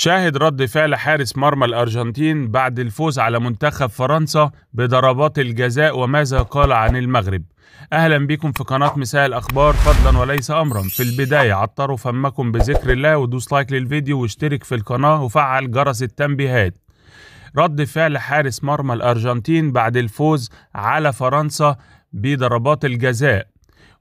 شاهد رد فعل حارس مرمى الأرجنتين بعد الفوز على منتخب فرنسا بضربات الجزاء وماذا قال عن المغرب أهلا بكم في قناة مساء الأخبار فضلا وليس أمرا في البداية عطروا فمكم بذكر الله ودوس لايك للفيديو واشترك في القناة وفعل جرس التنبيهات رد فعل حارس مرمى الأرجنتين بعد الفوز على فرنسا بضربات الجزاء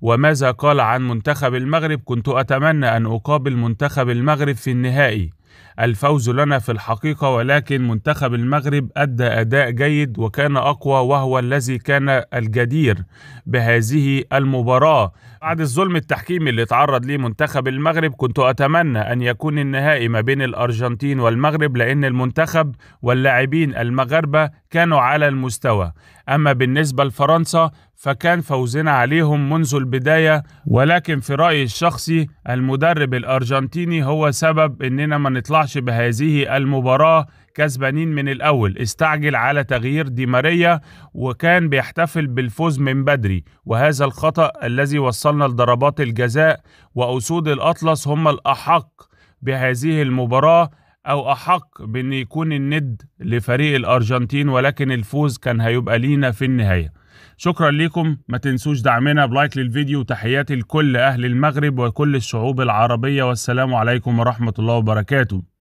وماذا قال عن منتخب المغرب كنت أتمنى أن أقابل منتخب المغرب في النهائي الفوز لنا في الحقيقة ولكن منتخب المغرب أدى أداء جيد وكان أقوى وهو الذي كان الجدير بهذه المباراة بعد الظلم التحكيمي اللي تعرض ليه منتخب المغرب كنت أتمنى أن يكون النهائي ما بين الأرجنتين والمغرب لأن المنتخب واللاعبين المغاربة كانوا على المستوى أما بالنسبة لفرنسا فكان فوزنا عليهم منذ البداية ولكن في رأيي الشخصي المدرب الأرجنتيني هو سبب إننا ما نطلعش بهذه المباراة كسبانين من الأول استعجل على تغيير دي ماريا وكان بيحتفل بالفوز من بدري وهذا الخطأ الذي وصلنا لضربات الجزاء وأسود الأطلس هم الأحق بهذه المباراة او احق بان يكون الند لفريق الارجنتين ولكن الفوز كان هيبقى لينا في النهايه شكرا لكم ما تنسوش دعمنا بلايك للفيديو وتحياتي لكل أهل المغرب وكل الشعوب العربية والسلام عليكم ورحمة الله وبركاته